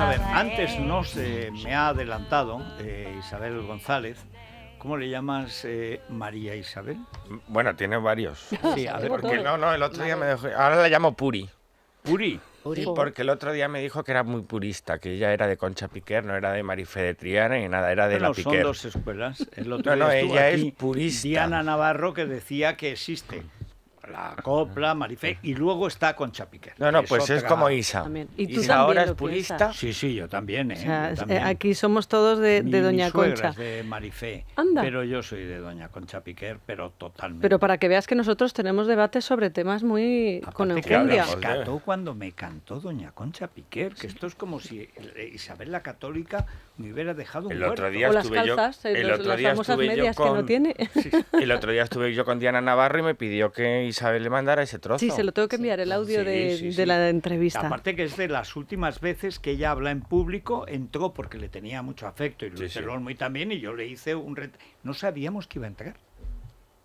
a ver, antes eh. no se me ha adelantado eh, Isabel González. ¿Cómo le llamas eh, María Isabel? Bueno, tiene varios. Sí, Porque no, no, el otro día me Ahora la llamo Puri. ¿Puri? Sí, Porque el otro día me dijo que era muy purista, que ella era de Concha Piquer, no era de Marife de Triana ni nada, era de la Piquer. son dos escuelas. El otro día ella es purista. Diana Navarro que decía que existe la copla, Marifé, y luego está Concha Piquer. No, no, pues es, como Isa. ¿Y tú Isa ahora es purista. Sí, sí, yo también, ¿eh? eh aquí somos todos de, de Doña Concha. Es de Marifé, Anda. pero yo soy de Doña Concha Piquer, pero totalmente. Pero para que veas que nosotros tenemos debates sobre temas muy con euforia. Me cuando me cantó Doña Concha Piquer, que esto es como si eh, Isabel la Católica me hubiera dejado un eh, otro las calzas, el otro día famosas medias que no tiene. El otro día estuve yo con Diana Navarro y me pidió que Isabel le mandara ese trozo. Sí, se lo tengo que enviar, el audio de, la entrevista. Aparte que es de las últimas veces que ella habla en público, entró porque le tenía mucho afecto y Luis el muy y también, y yo le hice un... reto. No sabíamos que iba a entrar.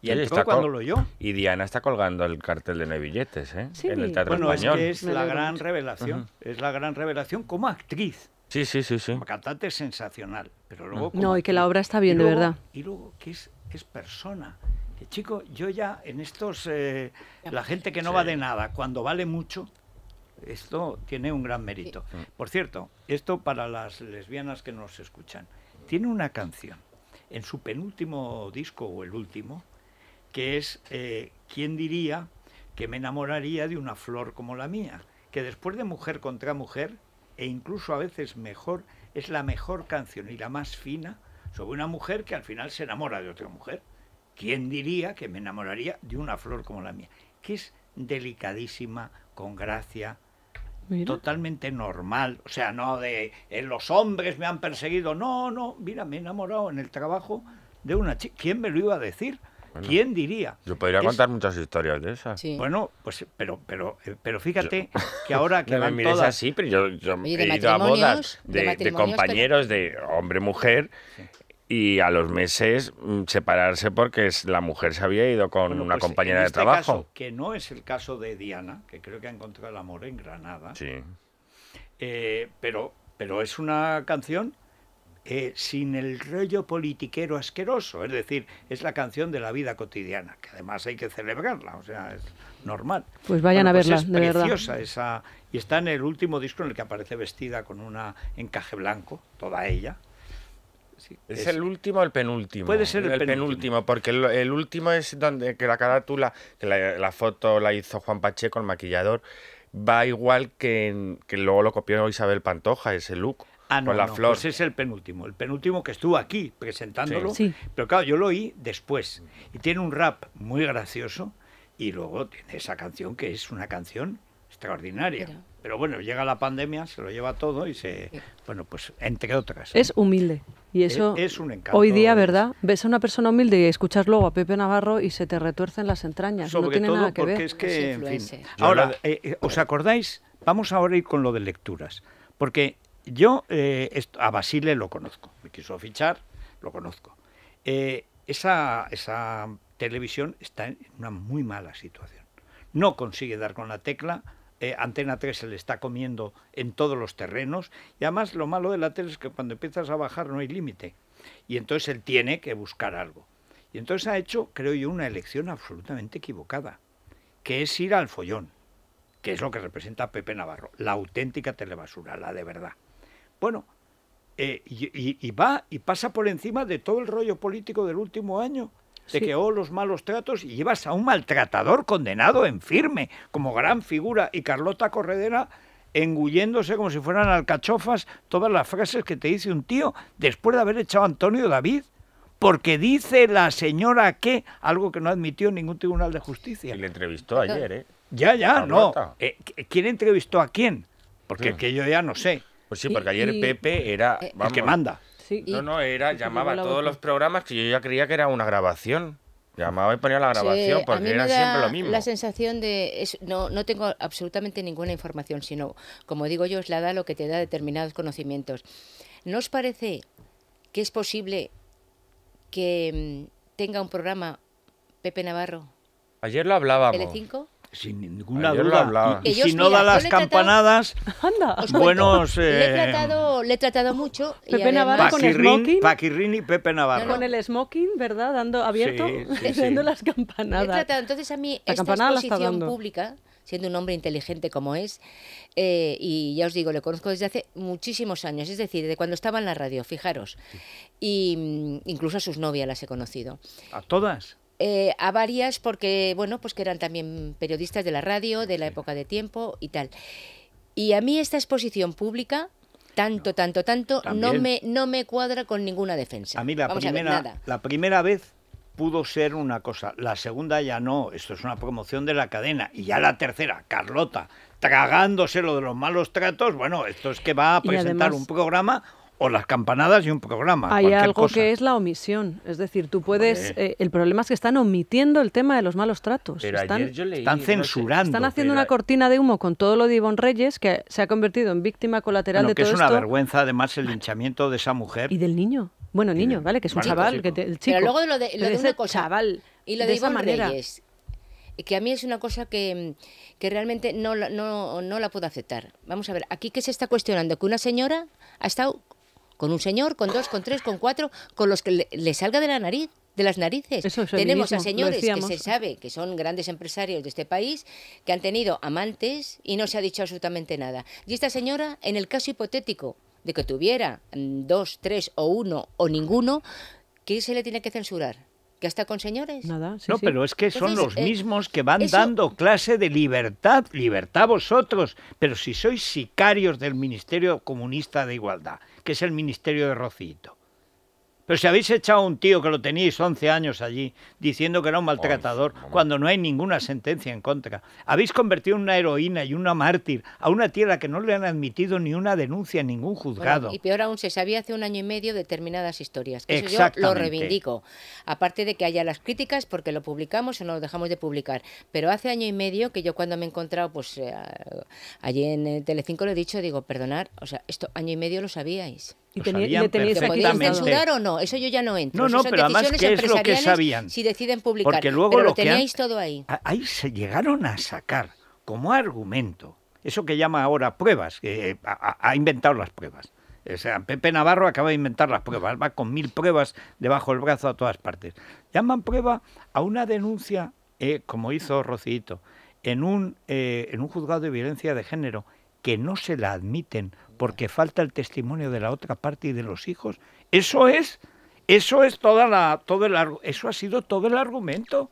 Y él está cuando lo Y Diana está colgando el cartel de Nevilletes, ¿eh? bueno, es que es la gran revelación. Es la gran revelación como actriz. Sí, sí, sí, sí. Como cantante sensacional, pero luego... no, y que la obra está bien, de verdad. Y luego que es, es persona. Eh, chico, yo ya en estos, eh, la gente que no va de nada, cuando vale mucho, esto tiene un gran mérito. Por cierto, esto para las lesbianas que nos escuchan, tiene una canción en su penúltimo disco o el último, que es eh, ¿Quién diría que me enamoraría de una flor como la mía? Que después de Mujer contra Mujer, e incluso a veces mejor, es la mejor canción y la más fina sobre una mujer que al final se enamora de otra mujer. ¿Quién diría que me enamoraría de una flor como la mía? Que es delicadísima, con gracia, totalmente normal. O sea, no de eh, los hombres me han perseguido. No, no, mira, me he enamorado en el trabajo de una chica. ¿Quién me lo iba a decir? ¿Quién diría? Yo podría contar muchas historias de esas. Bueno, pues, pero, pero, eh, pero fíjate que ahora que van todas... así, pero yo, he ido a bodas de, compañeros de hombre-mujer y a los meses mm, separarse porque la mujer se había ido con una pues, compañera de este trabajo. que no es el caso de Diana, que creo que ha encontrado el amor en Granada. Sí. Eh, pero, pero es una canción eh, sin el rollo politiquero asqueroso, es decir, es la canción de la vida cotidiana, que además hay que celebrarla, o sea, es normal. Pues vayan a pues verla, es preciosa Esa, y está en el último disco en el que aparece vestida con un encaje blanco, toda ella, ¿Es, el último o el penúltimo? Puede ser el, penúltimo. porque el, último es donde que la carátula, que la, foto la hizo Juan Pacheco, el maquillador, va igual que, en, que luego lo copió Isabel Pantoja, ese look. Ah, no, con la flor. Pues es el penúltimo, el penúltimo que estuvo aquí presentándolo. Pero claro, yo lo oí después. Y tiene un rap muy gracioso y luego tiene esa canción que es una canción extraordinaria. Pero bueno, llega la pandemia, se lo lleva todo y se. Bueno, pues entre otras. Es humilde. Y eso. Es, un encanto. Hoy día, ¿verdad? Ves a una persona humilde y escuchas luego a Pepe Navarro y se te retuercen las entrañas. no tiene nada que ver. es que. En ahora, eh, eh, ¿os acordáis? Vamos ahora a ir con lo de lecturas. Porque yo eh, a Basile lo conozco. Me quiso fichar, lo conozco. esa, esa televisión está en una muy mala situación. No consigue dar con la tecla eh, Antena 3 se le está comiendo en todos los terrenos. Y además lo malo de la tele es que cuando empiezas a bajar no hay límite. Y entonces él tiene que buscar algo. Y entonces ha hecho, creo yo, una elección absolutamente equivocada, que es ir al follón, que es lo que representa Pepe Navarro, la auténtica telebasura, la de verdad. Bueno, eh, y, va y pasa por encima de todo el rollo político del último año te quedó oh, los malos tratos y llevas a un maltratador condenado en firme como gran figura y Carlota Corredera engulléndose como si fueran alcachofas todas las frases que te dice un tío después de haber echado a Antonio David. Porque dice la señora que algo que no admitió ningún tribunal de justicia. Y le entrevistó ayer, ¿eh? Ya, ya, no. Eh, ¿Quién entrevistó a quién? Porque yo ya no sé. Pues sí, porque ayer Pepe era eh, el que manda. No, no, era, llamaba a todos los programas que yo ya creía que era una grabación. Llamaba y ponía la grabación porque era siempre lo mismo. La sensación de. no, no tengo absolutamente ninguna información, sino, como digo yo, es la da lo que te da determinados conocimientos. ¿No os parece que es posible que mm, tenga un programa Pepe Navarro? Ayer lo hablábamos. ¿L5? sin ninguna duda. Y, si no da las campanadas, buenos. Eh, le, he tratado, mucho. Pepe y Navarro con el smoking. Pepe Navarro. Con el smoking, ¿verdad? Dando abierto, dando las campanadas. Entonces, a mí, esta exposición pública, siendo un hombre inteligente como es, eh, y ya os digo, le conozco desde hace muchísimos años, es decir, de cuando estaba en la radio, fijaros. Y mm, incluso a sus novias las he conocido. ¿A todas? Eh, a varias porque, bueno, pues que eran también periodistas de la radio, de la época de tiempo y tal. Y a mí esta exposición pública, tanto, tanto, tanto, no me, no me cuadra con ninguna defensa. A mí la, primera, la primera vez pudo ser una cosa, la segunda ya no, esto es una promoción de la cadena, y ya la tercera, Carlota, tragándose lo de los malos tratos, bueno, esto es que va a presentar un programa o las campanadas y un programa. Hay algo que es la omisión. Es decir, tú puedes. Eh, el problema es que están omitiendo el tema de los malos tratos. están, están censurando. Están haciendo una cortina de humo con todo lo de Ivonne Reyes, que se ha convertido en víctima colateral de que todo esto. Es una vergüenza, además, el linchamiento de esa mujer. Y del niño. Bueno, niño, ¿vale? Que es un chaval, el chico. Pero luego lo de, lo una cosa, chaval. Y lo de, de manera. Reyes que a mí es una cosa que, realmente no, no, no, la puedo aceptar. Vamos a ver, aquí que se está cuestionando que una señora ha estado con un señor, con dos, con tres, con cuatro, con los que le, salga de la nariz de las narices. Tenemos a señores que se sabe que son grandes empresarios de este país, que han tenido amantes y no se ha dicho absolutamente nada. Y esta señora, en el caso hipotético de que tuviera mm, dos, tres o uno o ninguno, ¿qué se le tiene que censurar? ¿Que hasta con señores? Nada, No, pero es que son los eh, mismos que van dando clase de libertad, libertad vosotros, pero si sois sicarios del Ministerio Comunista de Igualdad, que es el Ministerio de Rocito. Pero si habéis echado a un tío que lo teníais 11 años allí diciendo que era un maltratador cuando no hay ninguna sentencia en contra, habéis convertido en una heroína y una mártir a una tierra que no le han admitido ni una denuncia en ningún juzgado. y peor aún, se sabía hace un año y medio determinadas historias. Que eso yo lo reivindico. Aparte de que haya las críticas porque lo publicamos o no lo dejamos de publicar. Pero hace año y medio que yo cuando me he encontrado pues eh, allí en eh, Telecinco lo he dicho, digo, perdonar, o sea, esto año y medio lo sabíais. Y, tenéis que o no? Eso yo ya no entro. No, no, pero además, es lo que sabían? Si deciden publicar. Porque luego lo, teníais todo ahí. Ahí se llegaron a sacar como argumento eso que llama ahora pruebas, que eh, ha, inventado las pruebas. O sea, Pepe Navarro acaba de inventar las pruebas, va con mil pruebas debajo del brazo a todas partes. Llaman prueba a una denuncia, eh, como hizo Rocito, en un, eh, en un juzgado de violencia de género, que no se la admiten porque falta el testimonio de la otra parte y de los hijos. Eso es, eso es toda la, todo el, eso ha sido todo el argumento.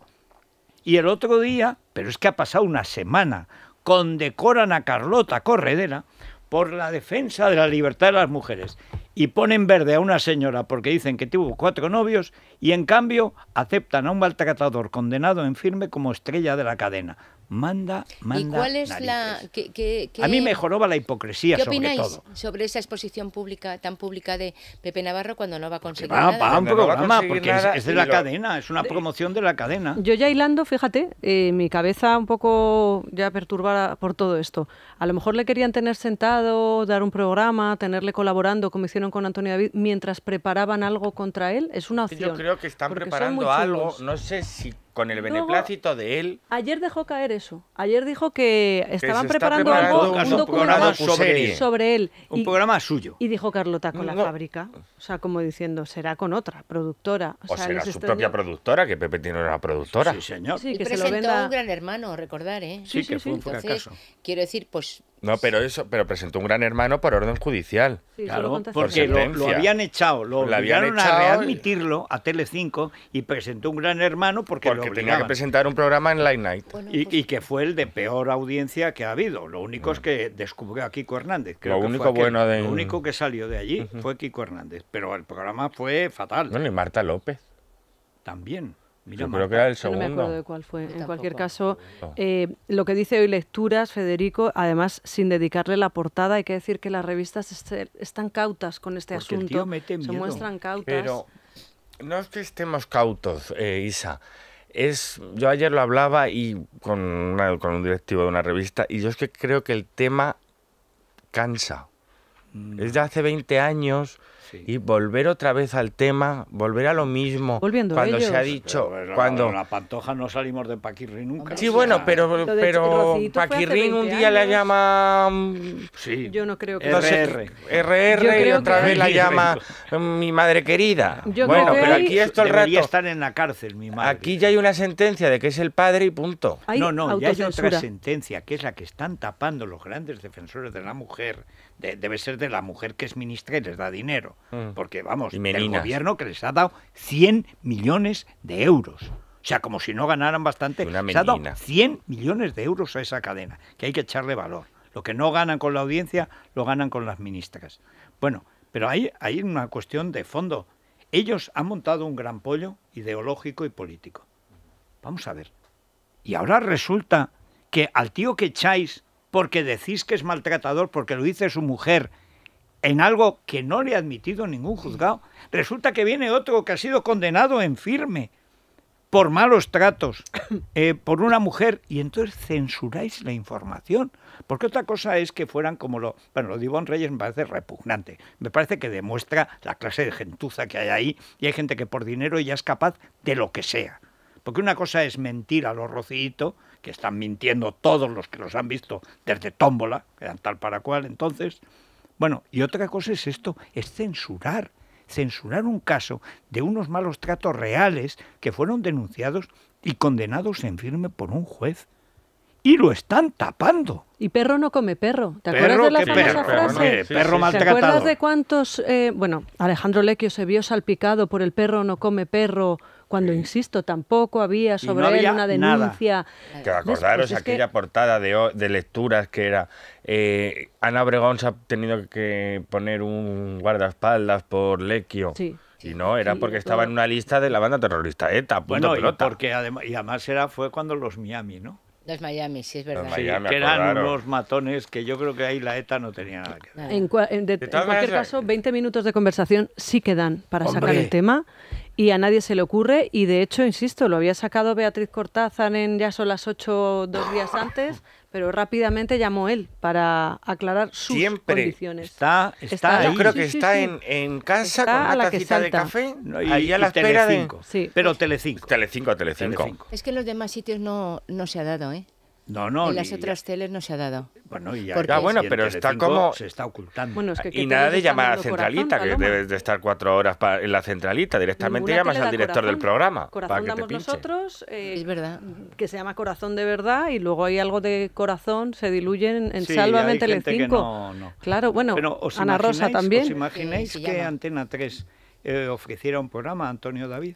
Y el otro día, pero es que ha pasado una semana, condecoran a Carlota Corredera por la defensa de la libertad de las mujeres y ponen verde a una señora porque dicen que tuvo cuatro novios y en cambio aceptan a un maltratador condenado en firme como estrella de la cadena manda, manda. cuál es la.? A mí mejoró la hipocresía, sobre todo. sobre esa exposición pública tan pública de Pepe Navarro cuando no va a conseguir nada? un programa, porque es, de la cadena, es una promoción de la cadena. Yo ya hilando, fíjate, eh, mi cabeza un poco ya perturbada por todo esto. A lo mejor le querían tener sentado, dar un programa, tenerle colaborando, como hicieron con Antonio David, mientras preparaban algo contra él. Es una opción. Yo creo que están preparando algo, no sé si con el beneplácito de él. Ayer dejó caer eso. Ayer dijo que estaban preparando, algo, un, programa sobre, él. Un programa suyo. Y dijo Carlota con la fábrica. O sea, como diciendo, será con otra productora. O, sea, será su propia productora, que Pepe tiene una productora. Sí, señor. que y se lo venda... un gran hermano, recordar, ¿eh? Sí, sí, sí que fue un fracaso. Quiero decir, pues no, pero eso, pero presentó un gran hermano por orden judicial. claro, porque lo, habían echado, lo, habían echado a readmitirlo a Telecinco y presentó un gran hermano porque, tenía que presentar un programa en Light Night. Pues y, que fue el de peor audiencia que ha habido. Lo único es que descubrió a Kiko Hernández. lo único bueno de... Lo único que salió de allí fue Kiko Hernández. Pero el programa fue fatal. Bueno, y Marta López. También. No me acuerdo de cuál fue. en cualquier caso, eh, lo que dice hoy Lecturas, Federico, además, sin dedicarle la portada, hay que decir que las revistas este, están cautas con este asunto. Se muestran cautas. Pero no es que estemos cautos, eh, Isa es yo ayer lo hablaba y con, una, con, un directivo de una revista y yo es que creo que el tema cansa desde mm. hace 20 años y volver otra vez al tema, volver a lo mismo. cuando se ha dicho. cuando la pantoja no salimos de Paquirri nunca. Sí, bueno, pero, pero Paquirrín un día le la llama. Mm, sí. Yo no creo que. RR. RR y otra vez la llama mm, mi madre querida. bueno, pero aquí esto el rato. están en la cárcel, mi madre. Aquí ya hay una sentencia de que es el padre y punto. no, no, ya hay otra sentencia que es la que están tapando los grandes defensores de la mujer debe ser de la mujer que es ministra y les da dinero. Mm. Porque, vamos, el gobierno que les ha dado 100 millones de euros. O sea, como si no ganaran bastante. ha dado 100 millones de euros a esa cadena, que hay que echarle valor. Lo que no ganan con la audiencia, lo ganan con las ministras. Bueno, pero hay, hay una cuestión de fondo. Ellos han montado un gran pollo ideológico y político. Vamos a ver. Y ahora resulta que al tío que echáis porque decís que es maltratador, porque lo dice su mujer, en algo que no le ha admitido ningún juzgado. Resulta que viene otro que ha sido condenado en firme por malos tratos, eh, por una mujer, y entonces censuráis la información. Porque otra cosa es que fueran como lo. Bueno, lo de Ivonne Reyes me parece repugnante. Me parece que demuestra la clase de gentuza que hay ahí, y hay gente que por dinero ya es capaz de lo que sea. Porque una cosa es mentir a los rocito, que están mintiendo todos los que los han visto desde Tómbola, que eran tal para cual entonces. Bueno, y otra cosa es esto, es censurar, censurar un caso de unos malos tratos reales que fueron denunciados y condenados en firme por un juez. Y lo están tapando. Y perro no come perro. ¿Te acuerdas de la famosa frase? Perro, maltratado. ¿Te acuerdas de cuántos... Eh, bueno, Alejandro Lequio se vio salpicado por el perro no come perro cuando, insisto, tampoco había sobre una denuncia. Que acordaros pues, aquella portada de, de, lecturas que era eh, Ana Bregón se ha tenido que poner un guardaespaldas por Lequio. Sí. Y no, era porque estaba en una lista de la banda terrorista ETA, punto bueno, pelota. Y, porque además, y además era, fue cuando los Miami, ¿no? Los Miami, sí, es verdad. que eran unos matones que yo creo que ahí la ETA no tenía nada que ver. En, cualquier caso, 20 minutos de conversación sí quedan para sacar el tema y a nadie se le ocurre. Y de hecho, insisto, lo había sacado Beatriz Cortázar en Ya son las 8 dos días antes. pero rápidamente llamó él para aclarar sus condiciones. Siempre está, está ahí. Yo creo que está En, en, casa con una tacita de café y, ahí a la espera Telecinco. de... Pero Telecinco. Telecinco a Telecinco. Telecinco. Es que en los demás sitios no, no se ha dado, ¿eh? No, no. En las otras teles no se ha dado. Bueno, y ya, ah, bueno, pero está como se está ocultando. y nada de llamar a centralita, que debes de estar cuatro horas para, en la centralita. Directamente llamas al director del programa. Corazón para que nosotros, eh, es verdad, que se llama corazón de verdad y luego hay algo de corazón se diluyen en, en sí, Sálvame Telecinco. Claro, bueno, Ana Rosa también. ¿Os imagináis eh, que Antena 3 eh, ofreciera un programa Antonio David?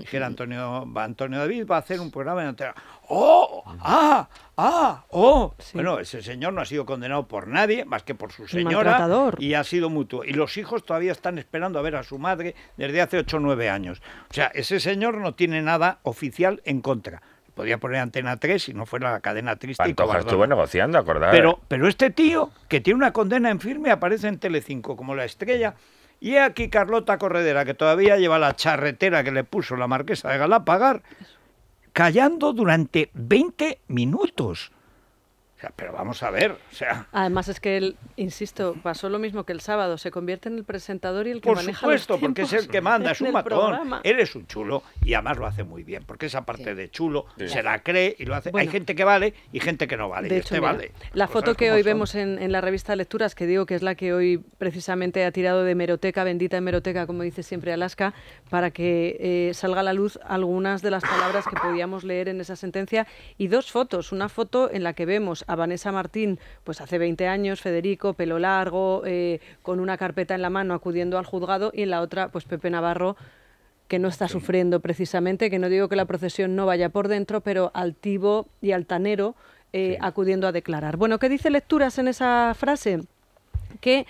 Dijera mm, mm. Antonio, Antonio David va a hacer un programa en Antena. ¡Oh! ¡Ah! ¡Ah! ¡Oh! Bueno, ese señor no ha sido condenado por nadie más que por su señora. Y ha sido mutuo. Y los hijos todavía están esperando a ver a su madre desde hace 8 o 9 años. O sea, ese señor no tiene nada oficial en contra podía poner Antena 3 si no fuera la cadena triste. Pantoja estuvo negociando, acordar. Pero, pero este tío, que tiene una condena en firme, aparece en Telecinco como la estrella y aquí Carlota Corredera, que todavía lleva la charretera que le puso la marquesa de Galapagar, callando durante 20 minutos pero vamos a ver, o sea... Además es que él, insisto, pasó lo mismo que el sábado, se convierte en el presentador y el que Por supuesto, porque es el que manda, es un matón, él es un chulo y además lo hace muy bien, porque esa parte de chulo se la cree y lo hace... Hay gente que vale y gente que no vale, este vale. La foto que hoy vemos en, la revista Lecturas, que digo que es la que hoy precisamente ha tirado de meroteca, bendita meroteca, como dice siempre Alaska, para que eh, salga a la luz algunas de las palabras que podíamos leer en esa sentencia y dos fotos, una foto en la que vemos Vanessa Martín, pues hace 20 años, Federico, pelo largo, eh, con una carpeta en la mano acudiendo al juzgado, y en la otra, pues Pepe Navarro, que no está sufriendo precisamente, que no digo que la procesión no vaya por dentro, pero altivo y altanero eh, acudiendo a declarar. Bueno, ¿qué dice lecturas en esa frase? que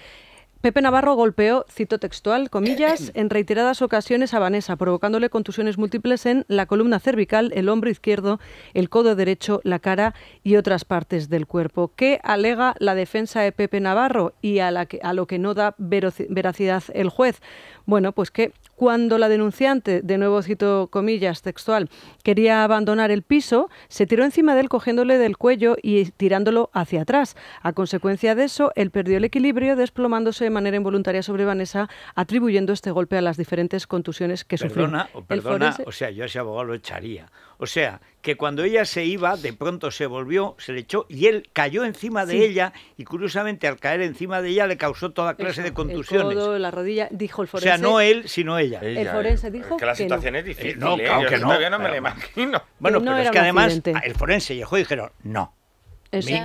Pepe Navarro golpeó, cito textual, comillas, en reiteradas ocasiones a Vanessa, provocándole contusiones múltiples en la columna cervical, el hombro izquierdo, el codo derecho, la cara y otras partes del cuerpo. ¿Qué alega la defensa de Pepe Navarro y a, a lo que no da veracidad el juez? Bueno, pues que cuando la denunciante, de nuevo cito comillas textual, quería abandonar el piso, se tiró encima de él cogiéndole del cuello y tirándolo hacia atrás. A consecuencia de eso, él perdió el equilibrio desplomándose manera involuntaria sobre Vanessa, atribuyendo este golpe a las diferentes contusiones que sufrió. Perdona, o sea, yo a ese abogado lo echaría. O sea, que cuando ella se iba, de pronto se volvió, se le echó y él cayó encima de ella y curiosamente al caer encima de ella le causó toda clase de contusiones. El la rodilla, dijo el forense. O sea, no él, sino ella. el forense eh, dijo que la situación es eh, difícil. Eh, no, no. me imagino. Bueno, pero es que además el forense y dijeron, no.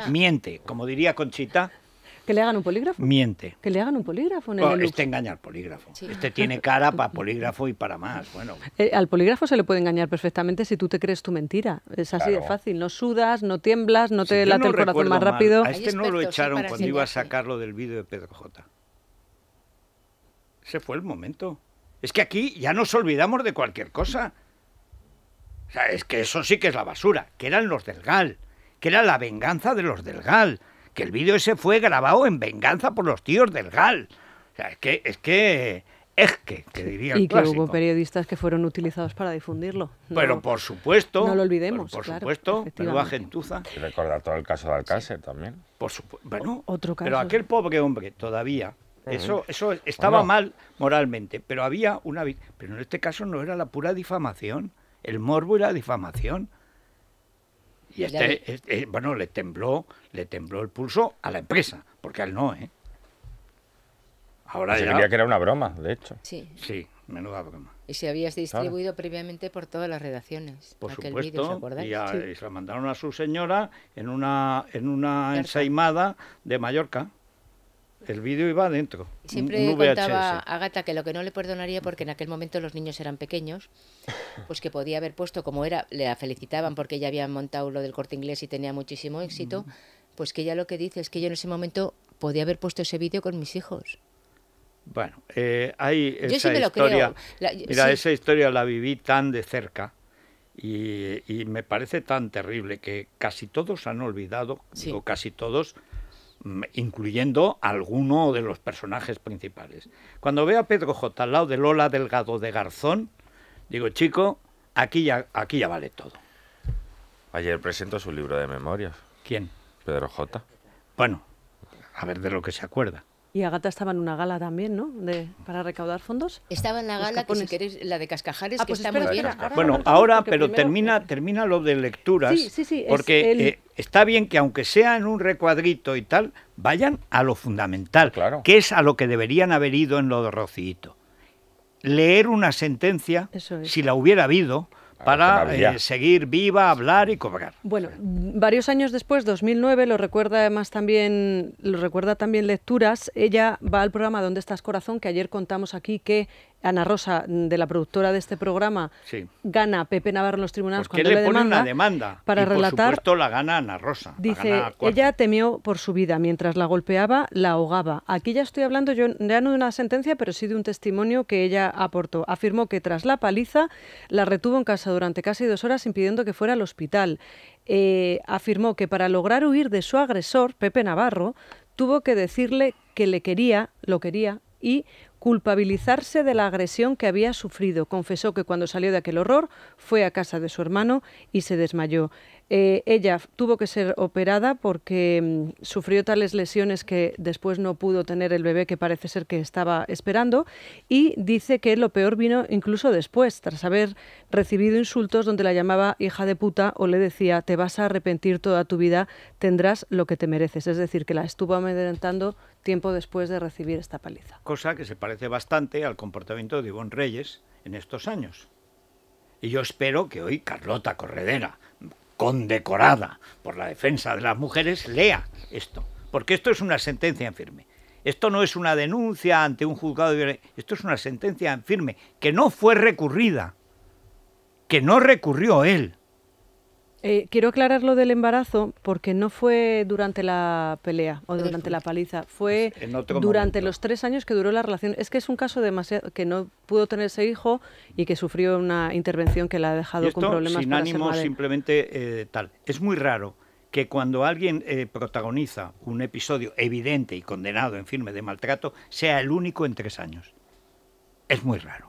miente, como diría Conchita, ¿Que le hagan un polígrafo? Miente. ¿Que le hagan un polígrafo? En oh, este engaña al polígrafo. Este tiene cara para polígrafo y para más. Bueno. Eh, al polígrafo se le puede engañar perfectamente si tú te crees tu mentira. Es así de fácil. No sudas, no tiemblas, no te late el corazón más rápido. A este no lo echaron cuando iba a sacarlo del vídeo de Pedro J. Ese fue el momento. Es que aquí ya nos olvidamos de cualquier cosa. O es que eso sí que es la basura, que eran los del GAL, que era la venganza de los del GAL, que el vídeo ese fue grabado en venganza por los tíos del GAL. O sea, es que, es que, es que, que diría el Y que hubo periodistas que fueron utilizados para difundirlo. pero por supuesto. No lo olvidemos. Por, supuesto, gentuza. Y recordar todo el caso de Alcácer también. Por supuesto. Bueno, Otro caso. Pero aquel pobre hombre todavía. Mm. Eso, eso estaba mal moralmente, pero había una. Pero en este caso no era la pura difamación. El morbo era la difamación. Y este, eh, bueno, le tembló, le tembló el pulso a la empresa, porque él no, ¿eh? Ahora Se que era una broma, de hecho. Sí. Sí, menuda broma. Y se habías distribuido previamente por todas las redacciones. Por aquel supuesto, ¿se y, y, se la mandaron a su señora en una, en una ensaimada de Mallorca. El vídeo iba adentro. Siempre contaba a Gata que lo que no le perdonaría, porque en aquel momento los niños eran pequeños, pues que podía haber puesto, como era, le felicitaban porque ella había montado lo del corte inglés y tenía muchísimo éxito, pues que ella lo que dice es que yo en ese momento podía haber puesto ese vídeo con mis hijos. Bueno, hay eh, yo esa sí me lo historia. Creo. mira, esa historia la viví tan de cerca y, me parece tan terrible que casi todos han olvidado, o casi todos, mm, incluyendo alguno de los personajes principales. Cuando veo a Pedro J. al lado de Lola Delgado de Garzón, Digo, chico, aquí ya, aquí ya vale todo. Ayer presentó su libro de memorias. ¿Quién? Pedro J. Bueno, a ver de lo que se acuerda. Y Agata estaba en una gala también, ¿no? De, para recaudar fondos. Estaba en la gala, que si queréis, la de Cascajares, ah, que pues está muy bien. bueno, ahora, pero termina, termina lo de lecturas. Sí, sí, sí. Porque eh, está bien que aunque sea en un recuadrito y tal, vayan a lo fundamental, claro. que es a lo que deberían haber ido en lo de Rocito leer una sentencia, si la hubiera habido, para eh, seguir viva, hablar y cobrar. Bueno, varios años después, 2009, lo recuerda además también, lo recuerda también Lecturas. Ella va al programa Dónde estás corazón, que ayer contamos aquí que Ana Rosa, de la productora de este programa, gana Pepe Navarro en los tribunales cuando le, demanda, una demanda. Para relatar, por supuesto, la gana Ana Rosa. Dice, ella temió por su vida. Mientras la golpeaba, la ahogaba. Aquí ya estoy hablando yo, ya no de una sentencia, pero sí de un testimonio que ella aportó. Afirmó que tras la paliza, la retuvo en casa durante casi dos horas impidiendo que fuera al hospital. Eh, afirmó que para lograr huir de su agresor, Pepe Navarro, tuvo que decirle que le quería, lo quería, y culpabilizarse de la agresión que había sufrido. Confesó que cuando salió de aquel horror fue a casa de su hermano y se desmayó. Eh, ella tuvo que ser operada porque mm, sufrió tales lesiones que después no pudo tener el bebé que parece ser que estaba esperando y dice que lo peor vino incluso después, tras haber recibido insultos donde la llamaba hija de puta o le decía te vas a arrepentir toda tu vida, tendrás lo que te mereces. Es decir, que la estuvo amedrentando tiempo después de recibir esta paliza. Cosa que se parece bastante al comportamiento de Ivonne Reyes en estos años. Y yo espero que hoy Carlota Corredera, condecorada por la defensa de las mujeres, lea esto, porque esto es una sentencia en firme. Esto no es una denuncia ante un juzgado de esto es una sentencia en firme que no fue recurrida, que no recurrió él. Eh, quiero aclarar lo del embarazo porque no fue durante la pelea o durante la paliza, fue durante los tres años que duró la relación. Es que es un caso demasiado que no pudo tenerse hijo y que sufrió una intervención que la ha dejado con problemas. Sin para ánimo, simplemente eh, tal. Es muy raro que cuando alguien eh, protagoniza un episodio evidente y condenado en firme de maltrato sea el único en tres años. Es muy raro.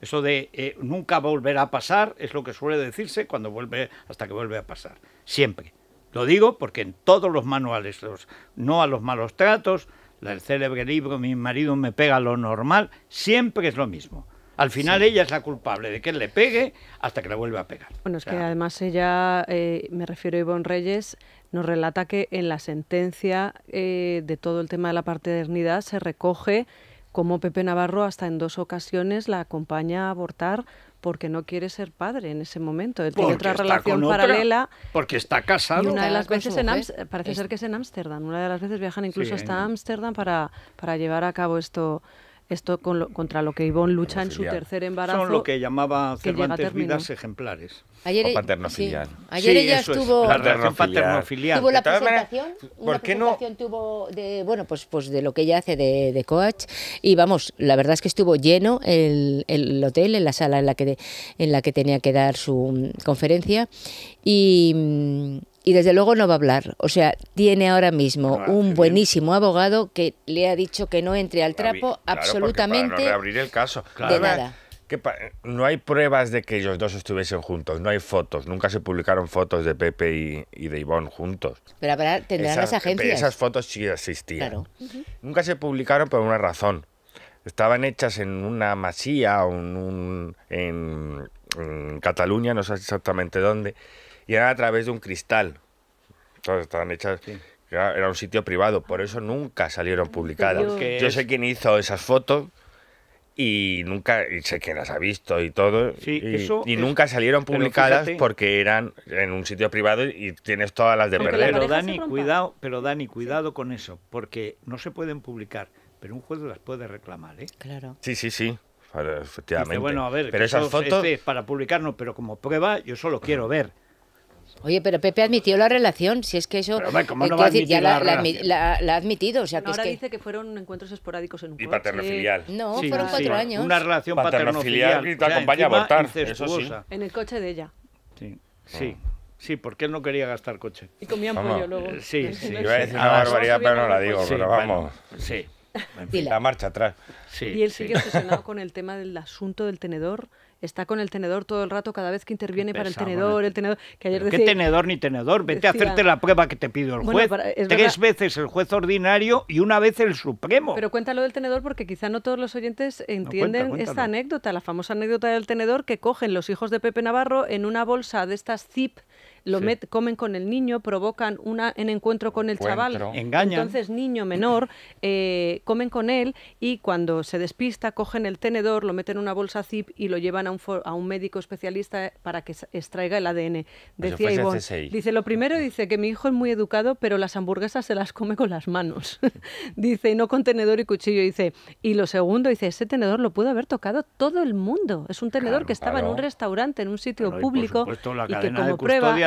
Eso de eh, nunca volverá a pasar es lo que suele decirse cuando vuelve, hasta que vuelve a pasar. Siempre. Lo digo porque en todos los manuales, los, no a los malos tratos, el célebre libro Mi marido me pega lo normal, siempre es lo mismo. Al final ella es la culpable de que le pegue hasta que le vuelve a pegar. Bueno, es que además ella, eh, me refiero a Ivonne Reyes, nos relata que en la sentencia eh, de todo el tema de la paternidad se recoge como Pepe Navarro hasta en dos ocasiones la acompaña a abortar porque no quiere ser padre en ese momento. Él tiene otra relación paralela. Porque está casado. una de las veces en parece ser que es en Ámsterdam. Una de las veces viajan incluso hasta Ámsterdam para, para llevar a cabo esto esto contra lo que Ivonne lucha en su tercer embarazo. Son lo que llamaba Cervantes vidas ejemplares. Ayer, o e-, paternofilial. Ayer ella estuvo. Es. Tuvo la presentación. ¿Por no? tuvo de, bueno, pues, pues de lo que ella hace de, de coach. Y vamos, la verdad es que estuvo lleno el, el hotel, en la sala en la, que, en la que tenía que dar su mm, conferencia. Y mm, y desde luego no va a hablar. O sea, tiene ahora mismo ah, un buenísimo abogado que le ha dicho que no entre al trapo absolutamente para no el caso. de nada. Que no hay pruebas de que ellos dos estuviesen juntos, no hay fotos, nunca se publicaron fotos de Pepe y, de Ivonne juntos. Pero habrá, tendrán esas, las agencias. Esas fotos sí existían. Nunca se publicaron por una razón. Estaban hechas en una masía o un, en Cataluña, no sé exactamente dónde, y eran a través de un cristal. Entonces estaban hechas. Era un sitio privado, por eso nunca salieron publicadas. Yo sé quién hizo esas fotos y nunca y sé quién las ha visto y todo y, nunca salieron publicadas porque eran en un sitio privado y tienes todas las de perder. Pero Dani, cuidado, pero Dani, cuidado con eso, porque no se pueden publicar, pero un juez las puede reclamar, ¿eh? Claro. Sí, sí, sí. Efectivamente. bueno, a pero esas fotos para publicarnos, pero como prueba yo solo quiero ver. Oye, pero Pepe admitió la relación, si es que eso... Pero, ¿cómo no va decir, ya la, la, la, ha admitido, o sea, que Ahora es que... dice que fueron encuentros esporádicos en un Y paternofilial. No, fueron cuatro años. Una relación paternofilial, Y que te acompaña a votar. eso sí. En el coche de ella. Sí, sí. Sí, porque él no quería gastar coche. Y comían pollo luego. Sí, sí. voy a decir ah, una barbaridad, pero no la digo, pero vamos. sí la marcha atrás. y él sigue obsesionado con el tema del asunto del tenedor está con el tenedor todo el rato, cada vez que interviene para el tenedor, el tenedor. Que ayer ¿Qué tenedor ni tenedor? Vete a hacerte la prueba que te pido el juez. Tres veces el juez ordinario y una vez el Supremo. Pero cuéntalo del tenedor porque quizá no todos los oyentes entienden esta anécdota, la famosa anécdota del tenedor que cogen los hijos de Pepe Navarro en una bolsa de estas zip lo comen con el niño, provocan una, un encuentro con el chaval. Entonces, niño menor, eh, comen con él y cuando se despista, cogen el tenedor, lo meten en una bolsa zip y lo llevan a un, médico especialista para que extraiga el ADN. Decía dice, lo primero dice que mi hijo es muy educado, pero las hamburguesas se las come con las manos. dice, y no con tenedor y cuchillo. Dice, y lo segundo, dice, ese tenedor lo pudo haber tocado todo el mundo. Es un tenedor que estaba en un restaurante, en un sitio público. y que como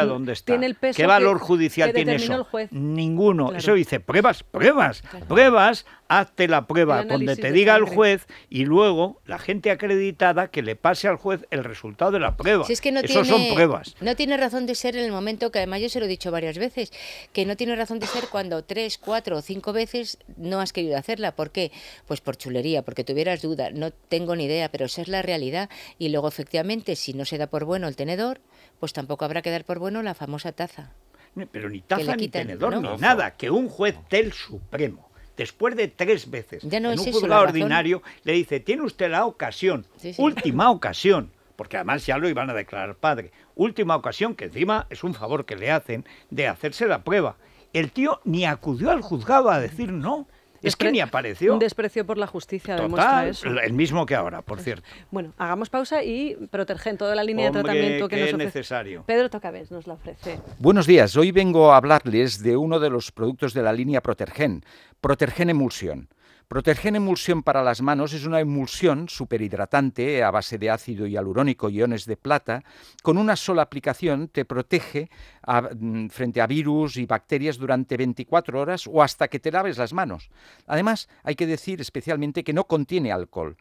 donde está. el ¿Qué valor judicial tiene eso? Ninguno. Eso dice pruebas, pruebas, pruebas, hazte la prueba donde te diga el juez y luego la gente acreditada que le pase al juez el resultado de la prueba. eso son pruebas. No tiene razón de ser en el momento que además yo se lo he dicho varias veces, que no tiene razón de ser cuando tres, cuatro o cinco veces no has querido hacerla. ¿Por qué? Pues por chulería, porque tuvieras duda, no tengo ni idea, pero esa es la realidad. Y luego efectivamente, si no se da por bueno el tenedor, pues tampoco habrá que dar por bueno la famosa taza. Pero ni taza ni tenedor, ni nada, que un juez del Supremo después de tres veces un juzgado ordinario, le dice, tiene usted la ocasión, última ocasión, porque además ya lo iban a declarar padre, última ocasión, que encima es un favor que le hacen, de hacerse la prueba. El tío ni acudió al juzgado a decir no es que ni apareció. Un desprecio por la justicia demuestra El mismo que ahora, por cierto. Bueno, hagamos pausa y Protergen, toda la línea de tratamiento que, nos es necesario. Pedro Tocabés nos la ofrece. Buenos días. Hoy vengo a hablarles de uno de los productos de la línea Protergen, Protergen Emulsión. Protegen Emulsión para las manos es una emulsión superhidratante a base de ácido hialurónico y iones de plata. Con una sola aplicación te protege mm, frente a virus y bacterias durante 24 horas o hasta que te laves las manos. Además, hay que decir especialmente que no contiene alcohol.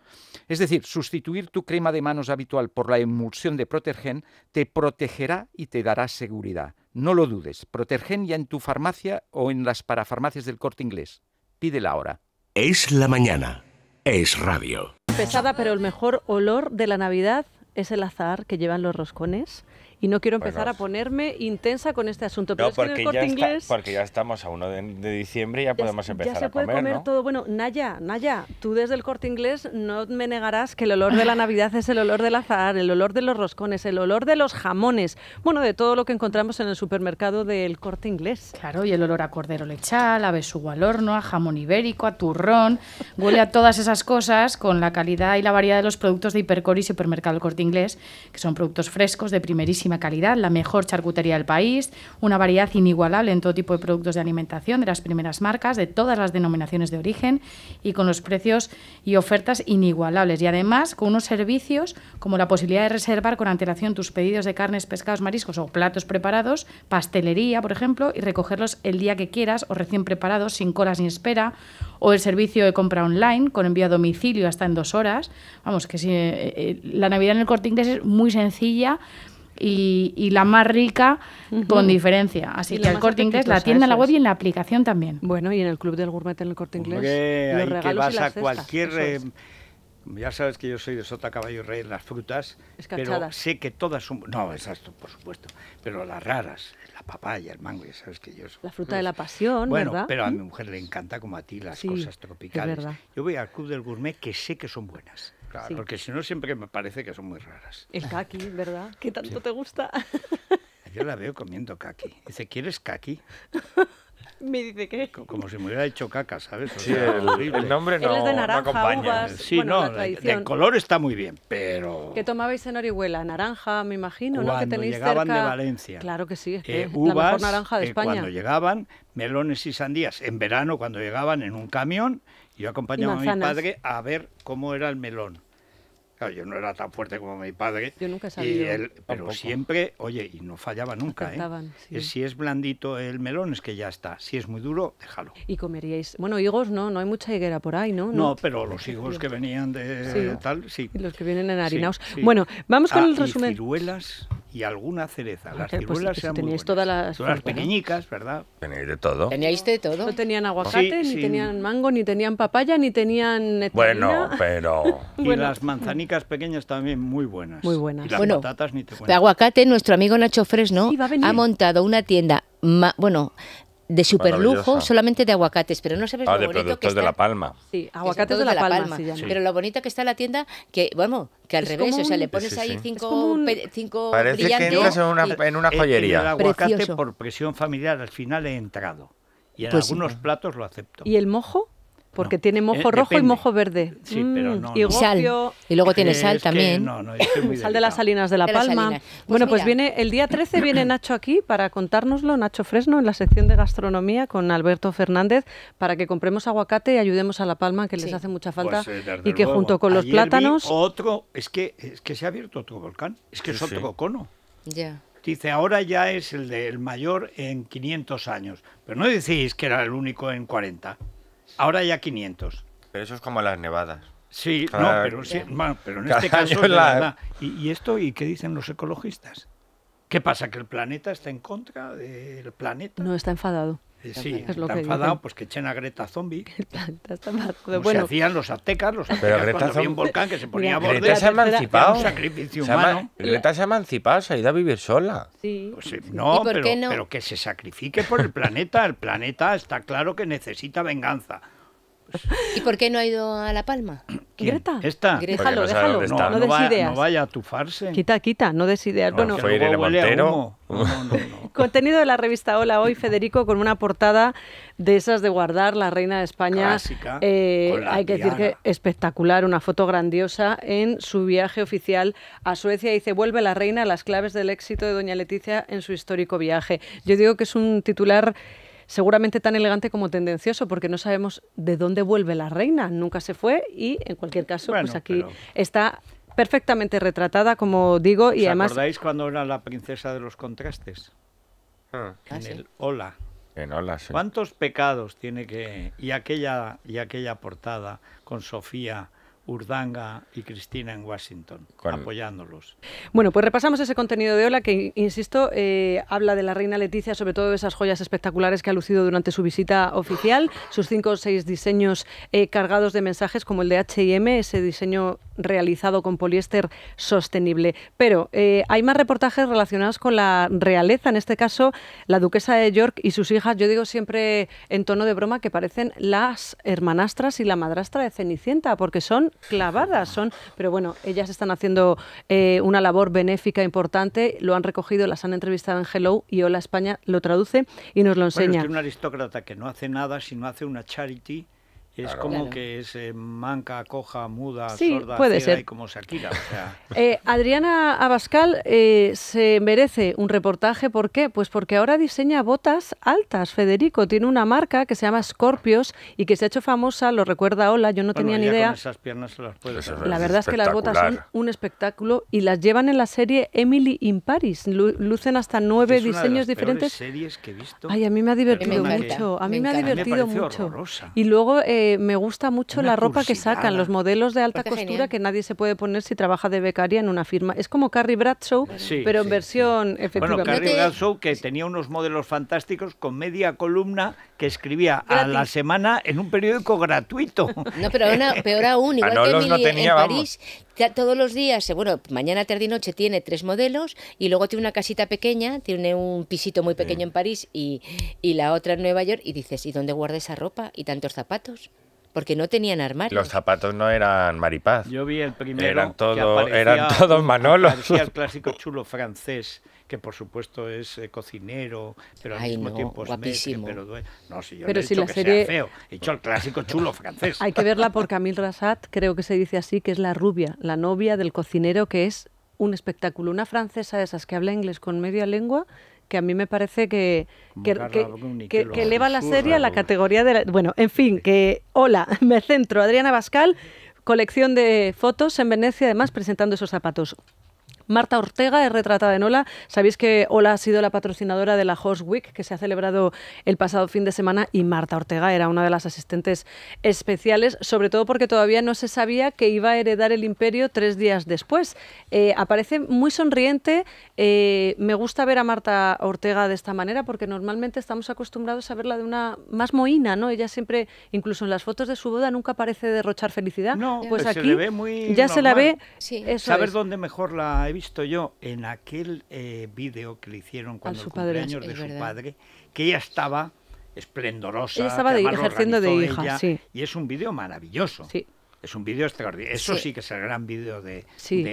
Es decir, sustituir tu crema de manos habitual por la emulsión de Protergen te protegerá y te dará seguridad. No lo dudes. Protergen ya en tu farmacia o en las parafarmacias del corte inglés. Pídela ahora. Es la mañana. Es radio. Pesada, pero el mejor olor de la Navidad es el azar que llevan los roscones y no quiero empezar a ponerme intensa con este asunto. Pero es corte ya inglés, porque ya estamos a 1 de, diciembre y ya podemos empezar ya se a comer. comer todo. Bueno, Naya, Naya, tú desde el corte inglés no me negarás que el olor de la Navidad es el olor del azar, el olor de los roscones, el olor de los jamones, bueno, de todo lo que encontramos en el supermercado del corte inglés. Claro, y el olor a cordero lechal, a besugo al horno, a jamón ibérico, a turrón. Huele a todas esas cosas con la calidad y la variedad de los productos de Hipercor y Supermercado del Corte Inglés, que son productos frescos de primerísima calidad, la mejor charcutería del país, una variedad inigualable en todo tipo de productos de alimentación de las primeras marcas, de todas las denominaciones de origen y con los precios y ofertas inigualables. Y además con unos servicios como la posibilidad de reservar con antelación tus pedidos de carnes, pescados, mariscos o platos preparados, pastelería, por ejemplo, y recogerlos el día que quieras o recién preparados, sin colas ni espera, o el servicio de compra online con envío a domicilio hasta en dos horas. Vamos, que si, eh, eh, la Navidad en el corte es muy sencilla y, la más rica con diferencia. Así que el corte inglés, la tienda en la web y en la aplicación también. Bueno, y en el club del gourmet en el corte inglés. que vas a cualquier eh, ya sabes que yo soy de sota, caballo rey las frutas, pero sé que todas son... No, exacto, por supuesto, pero las raras, la papaya, el mango, ya sabes que yo... Soy... La fruta pues de la pasión, bueno, pero a mi mm. mujer le encanta, como a ti, las cosas tropicales. Yo voy al Club del Gourmet que sé que son buenas. Claro, porque si no siempre me parece que son muy raras. El kaki, ¿verdad? ¿Qué tanto te gusta. Yo la veo comiendo kaki. Dice, ¿quieres kaki? me dice que... Como si me hubiera hecho caca, ¿sabes? sí, el, nombre no, es de naranja, Uvas, sí, el color está muy bien, pero... ¿Qué tomabais en Orihuela, naranja, me imagino, cuando ¿no? Que tenéis llegaban de Valencia. Claro que sí, es que eh, uvas, mejor naranja de eh, España. cuando llegaban, melones y sandías. En verano, cuando llegaban en un camión, yo acompañaba a mi padre a ver cómo era el melón yo no era tan fuerte como mi padre. Yo nunca sabía. él, pero siempre, oye, y no fallaba nunca. ¿eh? Si es blandito el melón, es que ya está. Si es muy duro, déjalo. Y comeríais. Bueno, higos no, no hay mucha higuera por ahí, ¿no? No, pero los higos que venían de tal, sí. Y los que vienen en harinaos bueno, vamos con ah, el resumen. Y ciruelas y alguna cereza. Las pues ciruelas eran pues todas las, todas pequeñicas, ¿verdad? Teníais de todo. Teníais de todo. No tenían aguacate, ni tenían mango, ni tenían papaya, ni tenían. Bueno, pero. y las manzanicas pequeñas también muy buenas. Muy buenas. Y las bueno, patatas ni te cuento. Aguacate, nuestro amigo Nacho Fresno ha montado una tienda, bueno, de lujo, solamente de aguacates, pero no sabes ah, de bonito que de La Palma. Sí, aguacates de La, Palma. Pero lo bonito que está la tienda, que vamos, que al revés, o sea, le pones ahí cinco, un... Parece que entras en una, eh, joyería. el aguacate por presión familiar al final he entrado. Y en pues algunos platos lo acepto. ¿Y el mojo? Porque tiene mojo eh, rojo y mojo verde. Mm, y, y luego tiene sal también. sal de las salinas de La Palma. Pues bueno, pues viene el día 13 viene Nacho aquí para contárnoslo, Nacho Fresno, en la sección de gastronomía con Alberto Fernández, para que compremos aguacate y ayudemos a La Palma, que les hace mucha pues, falta. Eh, y que junto con los plátanos. otro, es que, es que se ha abierto otro volcán, es que es otro cono. Ya. Dice, ahora ya es el del mayor en 500 años. Pero no decís que era el único en 40. Ahora ya 500. Pero eso es como las nevadas. Sí, no, pero, en este caso, ¿Y esto? ¿Y qué dicen los ecologistas? ¿Qué pasa? ¿Que el planeta está en contra del planeta? No, está enfadado. Eh, sí, es lo enfadado, pues que echen a Greta Zombie. Como bueno. se hacían los aztecas, los aztecas Pero un volcán que se ponía a borde. ha emancipado. Un sacrificio se humano. Greta se ha emancipado, se ha ido a vivir sola. Sí. Pues, eh, no, pero que se sacrifique por el planeta. El planeta está claro que necesita venganza. ¿Y por qué no ha ido a La Palma? ¿Quién? ¿Esta? Déjalo, no déjalo. No, vaya, a Quita, quita, no desideas. bueno, fue Irene Montero. Contenido de la revista Hola hoy, Federico, con una portada de esas de guardar, la reina de España. Clásica, eh, hay que decir que espectacular, una foto grandiosa en su viaje oficial a Suecia. Dice, vuelve la reina, las claves del éxito de doña Leticia en su histórico viaje. Yo digo que es un titular seguramente tan elegante como tendencioso, porque no sabemos de dónde vuelve la reina, nunca se fue y en cualquier caso, pues aquí está perfectamente retratada, como digo, y además... ¿Recordáis cuando era la princesa de los contrastes? Ah, en ah, el Hola. En Hola, ¿Cuántos pecados tiene que... y aquella, y aquella portada con Sofía Urdanga y Cristina en Washington, apoyándolos. Bueno, pues repasamos ese contenido de Ola que, insisto, eh, habla de la reina Leticia, sobre todo de esas joyas espectaculares que ha lucido durante su visita oficial, sus cinco o seis diseños eh, cargados de mensajes, como el de HM, ese diseño realizado con poliéster sostenible. Pero eh, hay más reportajes relacionados con la realeza, en este caso la duquesa de York y sus hijas, yo digo siempre en tono de broma que parecen las hermanastras y la madrastra de Cenicienta, porque son clavadas, son, pero bueno, ellas están haciendo eh, una labor benéfica importante, lo han recogido, las han entrevistado en Hello y Hola España lo traduce y nos lo enseña. es un aristócrata que no hace nada, no hace una charity es como que es manca, coja, muda, sí, sorda, puede ser. y como Shakira. Eh, Adriana Abascal eh, se merece un reportaje. ¿Por qué? Pues porque ahora diseña botas altas. Federico tiene una marca que se llama Scorpios y que se ha hecho famosa, lo recuerda hola. yo no tenía ni idea. esas piernas pues La verdad es, que las botas son un espectáculo y las llevan en la serie Emily in Paris. lucen hasta nueve diseños diferentes. Ay, a mí me ha divertido mucho. A mí me, ha divertido mucho. Y luego eh, me gusta mucho la ropa que sacan, los modelos de alta costura que nadie se puede poner si trabaja de becaria en una firma. Es como Carrie Bradshaw, pero en versión Bueno, Carrie Bradshaw que tenía unos modelos fantásticos con media columna que escribía a la semana en un periódico gratuito. No, pero peor aún, igual ah, que en París, todos los días, eh, bueno, mañana, tarde y noche tiene tres modelos y luego tiene una casita pequeña, tiene un pisito muy pequeño en París y, y la otra en Nueva York y dices, ¿y dónde guarda esa ropa y tantos zapatos? porque no tenían armario. Los zapatos no eran maripaz. Yo vi el primero. Eran, todo, eran todos Manolos. el clásico chulo francés que por supuesto es eh, cocinero, pero al mismo tiempo es guapísimo. no, si yo he que sea feo, he dicho el clásico chulo francés. Hay que verla por Camille Rasat, creo que se dice así, que es la rubia, la novia del cocinero, que es un espectáculo. Una francesa de esas que habla inglés con media lengua que a mí me parece que, eleva la serie a la categoría de... bueno, en fin, que hola, me centro. Adriana Bascal, colección de fotos en Venecia, además presentando esos zapatos. Marta Ortega es retratada en Ola. Sabéis que Ola ha sido la patrocinadora de la Horse Week que se ha celebrado el pasado fin de semana y Marta Ortega era una de las asistentes especiales, sobre todo porque todavía no se sabía que iba a heredar el imperio tres días después. Eh, aparece muy sonriente. Eh, me gusta ver a Marta Ortega de esta manera porque normalmente estamos acostumbrados a verla de una más moína, ¿no? Ella siempre, incluso en las fotos de su boda, nunca parece derrochar felicidad. No, pues, aquí ya se la ve. Sí. Saber dónde mejor la visto yo en aquel eh, vídeo que le hicieron cuando el cumpleaños de su padre, que ella estaba esplendorosa. Ella estaba ejerciendo de hija, sí. Y es un vídeo maravilloso. Sí. Es un vídeo extraordinario. Eso sí. que es el gran vídeo de, sí,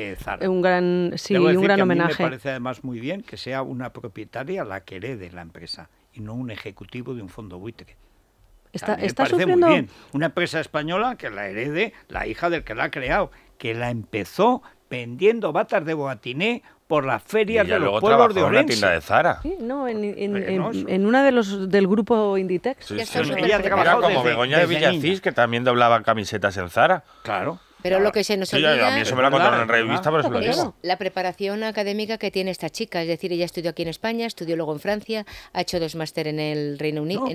Un gran, sí, un gran homenaje. me parece además muy bien que sea una propietaria la que herede la empresa y no un ejecutivo de un fondo buitre. Está, me parece muy bien. Una empresa española que la herede la hija del que la ha creado, que la empezó vendiendo batas de Boatiné por las ferias de los pueblos de Orense. En la tienda de Zara. Sí, no, en, una de los del grupo Inditex. Sí, sí, ella era como Begoña de Villacís, que también doblaba camisetas en Zara. Claro. Pero lo que se nos olvida... Sí, a mí eso me lo contaron en revista, pero no, es La preparación académica que tiene esta chica. Es decir, ella estudió aquí en España, estudió luego en Francia, ha hecho dos máster en el Reino, Unido.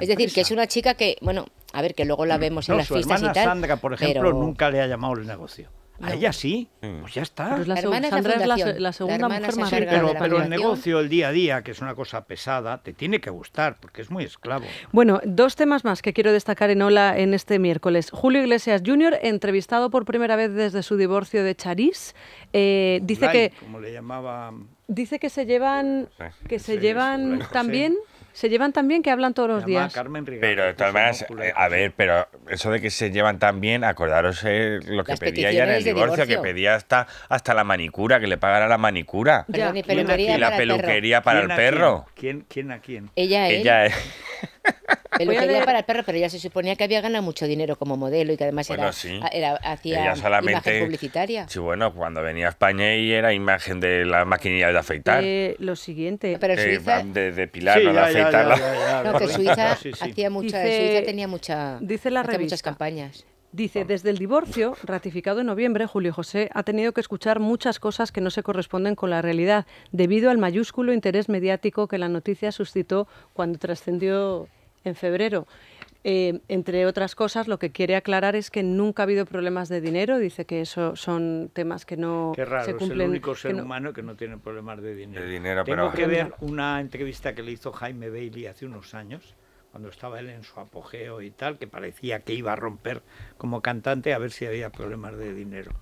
Es decir, que es una chica que, bueno, a ver, que luego la vemos en las fiestas y tal. Sandra, por ejemplo, nunca le ha llamado el negocio. Ahí A ella sí, pues ya está. la, es la, segunda mujer Pero, el negocio, el día a día, que es una cosa pesada, te tiene que gustar porque es muy esclavo. Bueno, dos temas más que quiero destacar en Ola en este miércoles. Julio Iglesias Jr., entrevistado por primera vez desde su divorcio de Charís, eh, dice que... Dice que se llevan, que se llevan también... Se llevan tan bien que hablan todos los días. pero eh, a ver, pero eso de que se llevan tan bien, acordaros eh, lo que pedía ella en el divorcio, que pedía hasta, hasta la manicura, que le pagara la manicura. y, la peluquería para el perro. ¿Quién, ¿Quién a quién? Ella, Ella es Peluquería para el perro, pero ya se suponía que había ganado mucho dinero como modelo y que además ah, era, hacía imagen publicitaria. Sí, bueno, cuando venía a España y era imagen de la maquinilla de afeitar. Eh, lo siguiente. Pero Suiza... de, depilar pilar, de afeitarla. No, que Suiza hacía tenía mucha, dice la muchas campañas. Dice, ah. desde el divorcio, ratificado en noviembre, Julio José ha tenido que escuchar muchas cosas que no se corresponden con la realidad, debido al mayúsculo interés mediático que la noticia suscitó cuando trascendió en febrero. Eh, entre otras cosas, lo que quiere aclarar es que nunca ha habido problemas de dinero. Dice que eso son temas que no Qué raro, se cumplen. Es el único ser humano que no tiene problemas de dinero. pero... que ver una entrevista que le hizo Jaime Bailey hace unos años cuando estaba él en su apogeo y tal, que parecía que iba a romper como cantante a ver si había problemas de dinero.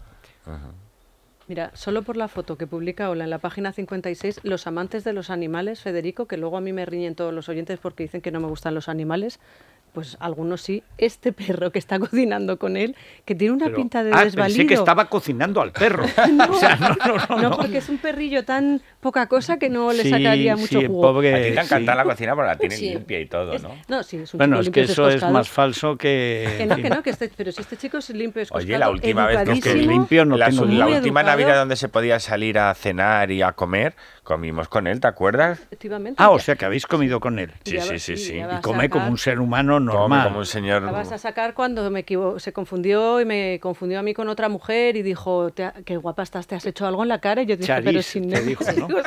Mira, solo por la foto que publica Hola en la página 56, los amantes de los animales, Federico, que luego a mí me riñen todos los oyentes porque dicen que no me gustan los animales, pues algunos sí. Este perro que está cocinando con él, que tiene una pinta de ah, desvalido. Pensé que estaba cocinando al perro. no, o no, no, porque es un perrillo tan poca cosa que no le sacaría mucho sí, jugo. Pobre, a ti te encanta la cocina porque la tienen limpia y todo, ¿no? no, sí, es un Bueno, es que eso es más falso que... Que no, que no, que este, pero si este chico es limpio es Oye, la última vez que, limpio no la, la última Navidad donde se podía salir a cenar y a comer... Comimos con él, ¿te acuerdas? Efectivamente. Ah, o sea que habéis comido con él. Sí, sí, sí, sí. Y come como un ser humano normal. Como, un señor. La vas a sacar cuando me se confundió y me confundió a mí con otra mujer y dijo, qué guapa estás, te has hecho algo en la cara. Y yo dije, pero si no,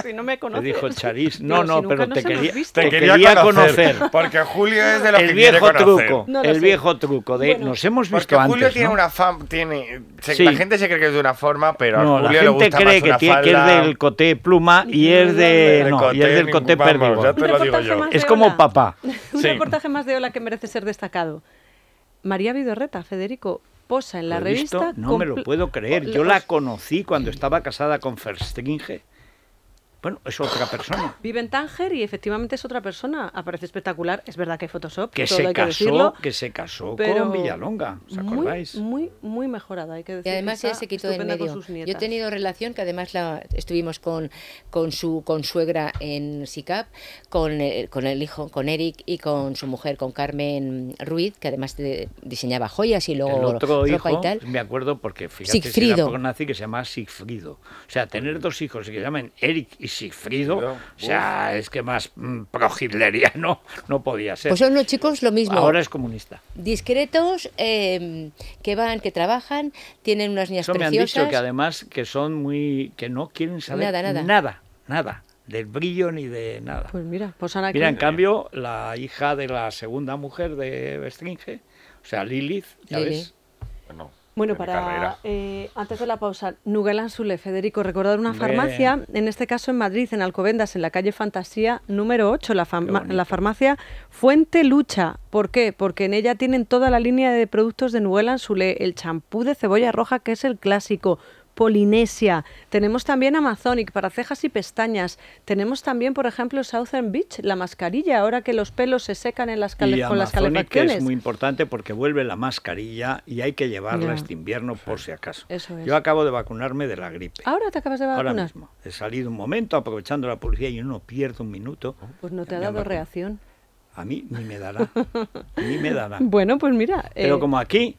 si no me conoces. Te dijo Charis, no, no, pero te, quería, te, quería, conocer. Porque Julio es de los el que viejo truco, El viejo truco de nos hemos visto antes. Julio tiene una fama, tiene, la gente se cree que es de una forma, pero a Julio la gente cree que, tiene, que es del coté pluma y es del Coté digo Es como papá. Un reportaje más de Ola que merece ser destacado. María Vidorreta, Federico, posa en la revista. No me lo puedo creer. Oh, yo la conocí cuando estaba casada con Ferstringe. Bueno, es otra persona. Vive en Tánger y efectivamente es otra persona. Aparece espectacular. Es verdad que hay Photoshop. Que se casó, que, se casó con Villalonga. ¿Os acordáis? Muy, muy, mejorada, hay que decir. Y además ella se quitó del medio. Yo he tenido relación que además la, estuvimos con, con su con suegra en SICAP, con, el, eh, con el hijo, con Eric y con su mujer, con Carmen Ruiz, que además diseñaba joyas y luego otro hijo, y tal. Me acuerdo porque fíjate si nazi que se llama Sigfrido. O sea, tener dos hijos que se llaman Eric y Sigfrido. o sea, es que más mm, pro no, no podía ser. Pues son los chicos lo mismo. Ahora es comunista. Discretos, em, que van, que trabajan, tienen unas niñas Eso preciosas. me han dicho que además que son muy... que no quieren saber nada, nada. nada, nada del brillo ni de nada. Pues mira, pues Mira, en cambio, la hija de la segunda mujer de Bestringe, o sea, Lilith, ¿ya ves? Bueno, para eh, antes de la pausa, Nuguel Ansule, Federico, recordar una farmacia, en este caso en Madrid, en Alcobendas, en la calle Fantasía número 8, la, la farmacia Fuente Lucha. ¿Por qué? Porque en ella tienen toda la línea de productos de Nuguel Ansule, el champú de cebolla roja, que es el clásico, Polinesia, tenemos también Amazonic para cejas y pestañas, tenemos también, por ejemplo, Southern Beach, la mascarilla, ahora que los pelos se secan en las y con es muy importante porque vuelve la mascarilla y hay que llevarla este invierno por si acaso. Yo acabo de vacunarme de la gripe. ¿Ahora te acabas de vacunar? Ahora mismo. He salido un momento aprovechando la policía y no pierdo un minuto. Oh, pues no te ha dado reacción. A mí ni me dará. ni me dará. Bueno, pues mira. Pero eh, como aquí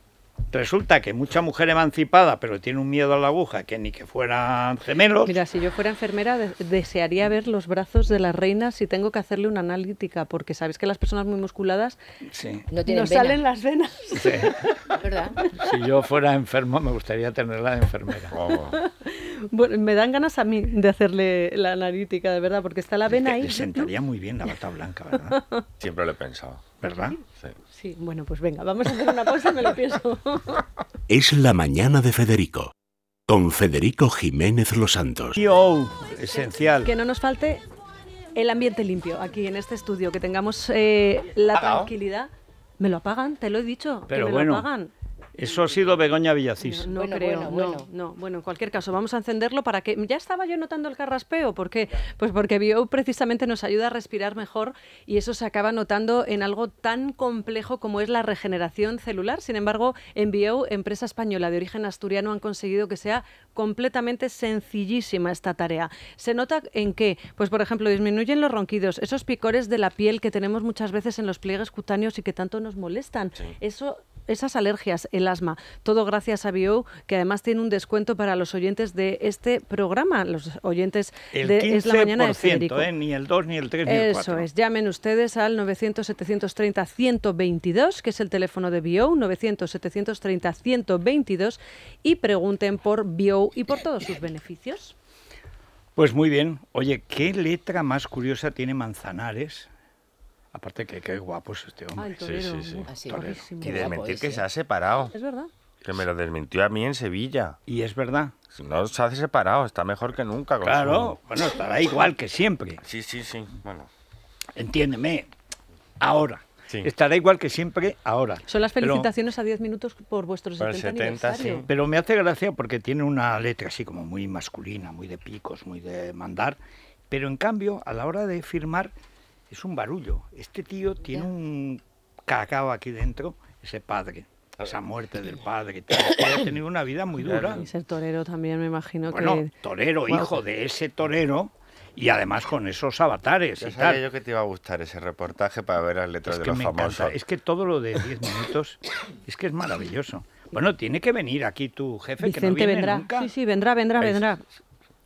Resulta que mucha mujer emancipada, pero tiene un miedo a la aguja, que ni que fueran gemelos. Mira, si yo fuera enfermera, desearía ver los brazos de las reinas si tengo que hacerle una analítica, porque sabes que las personas muy musculadas no salen las venas. Sí. Si yo fuera enfermo, me gustaría tenerla de enfermera. Oh. me dan ganas a mí de hacerle la analítica, de verdad, porque está la vena ahí. Me sentaría muy bien la bata blanca, ¿verdad? Siempre lo he pensado. ¿Verdad? Sí, bueno, pues venga, vamos a hacer una pausa y me lo pienso. es la mañana de Federico. Con Federico Jiménez Los Santos. Yo, esencial. Que no nos falte el ambiente limpio aquí en este estudio, que tengamos eh, la tranquilidad. Me lo apagan, te lo he dicho. Pero que me bueno, lo apagan. Eso ha sido Begoña Villacís. No, creo, bueno, bueno. No, bueno, en cualquier caso, vamos a encenderlo para que... Ya estaba yo notando el carraspeo, ¿por qué? Pues porque Bio precisamente nos ayuda a respirar mejor y eso se acaba notando en algo tan complejo como es la regeneración celular. Sin embargo, en Bio, empresa española de origen asturiano, han conseguido que sea completamente sencillísima esta tarea. ¿Se nota en qué? Pues, por ejemplo, disminuyen los ronquidos, esos picores de la piel que tenemos muchas veces en los pliegues cutáneos y que tanto nos molestan. Eso esas alergias, el asma. Todo gracias a Bio, que además tiene un descuento para los oyentes de este programa, los oyentes de Es la Mañana de Federico. Eh, ni el 2, ni el 3, ni el 4. Eso es. Llamen ustedes al 900-730-122, que es el teléfono de Bio, 900-730-122, y pregunten por Bio y por todos sus beneficios. Pues muy bien. Oye, ¿qué letra más curiosa tiene Manzanares? Aparte que qué guapo es este hombre. Sí, sí, sí. Y que se ha separado. Es verdad. Que me lo desmintió a mí en Sevilla. Y es verdad. No se hace separado, está mejor que nunca. claro, bueno, estará igual que siempre. Sí, sí, sí. Bueno. Entiéndeme, ahora. Estará igual que siempre ahora. Son las felicitaciones a 10 minutos por vuestros 70, Pero me hace gracia porque tiene una letra así como muy masculina, muy de picos, muy de mandar. Pero en cambio, a la hora de firmar, es un barullo. Este tío tiene un cacao aquí dentro, ese padre. Esa muerte del padre. Ha tenido una vida muy dura. Y ser torero también, me imagino bueno, torero, hijo de ese torero, y además con esos avatares y sabía tal. yo que te iba a gustar ese reportaje para ver las letras de los famosos. Es que todo lo de 10 minutos es que es maravilloso. Bueno, tiene que venir aquí tu jefe Vicente que no viene vendrá. Nunca. Sí, sí, vendrá, vendrá, vendrá.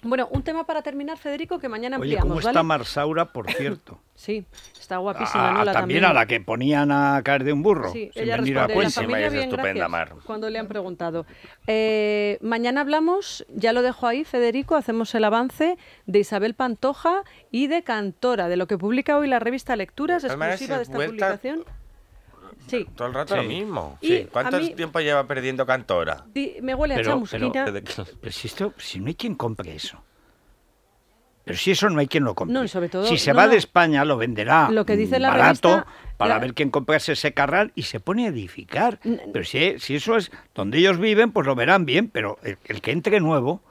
Bueno, un tema para terminar, Federico, que mañana ampliamos. Oye, ¿cómo está Marsaura, por cierto? sí, está guapísima. Ah, también, a la que ponían a caer de un burro. Sí, ella responde a la familia, bien, estupenda, Mar. Cuando le han preguntado. Eh, mañana hablamos, ya lo dejo ahí, Federico, hacemos el avance de Isabel Pantoja y de Cantora, de lo que publica hoy la revista Lecturas, exclusiva de esta publicación. Todo el rato lo mismo. ¿Cuánto tiempo lleva perdiendo Cantora? me huele a chamusquina. Pero, si, esto, si no hay quien compre eso. Pero si eso no hay quien lo compre. si se va de España, lo venderá lo que dice la barato para ver quién comprase ese carral y se pone a edificar. Pero si, si, eso es donde ellos viven, pues lo verán bien, pero el que entre nuevo